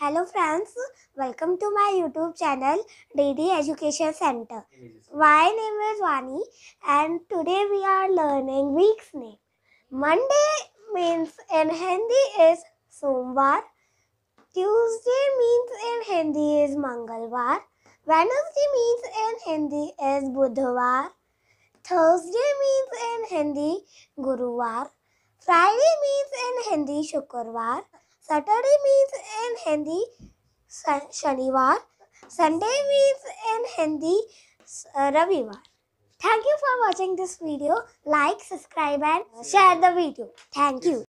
Hello friends welcome to my YouTube channel DD education centre my name is Vani and today we are learning weeks name Monday means in Hindi is Somvar Tuesday means in Hindi is Mangalvar Wednesday means in Hindi is Budhvar Thursday means in Hindi Guruvar Friday means in Hindi शुक्रवार Saturday means in Hindi Shaniwar. Sunday means in Hindi uh, Ravivar. Thank you for watching this video. Like, subscribe and share the video. Thank you.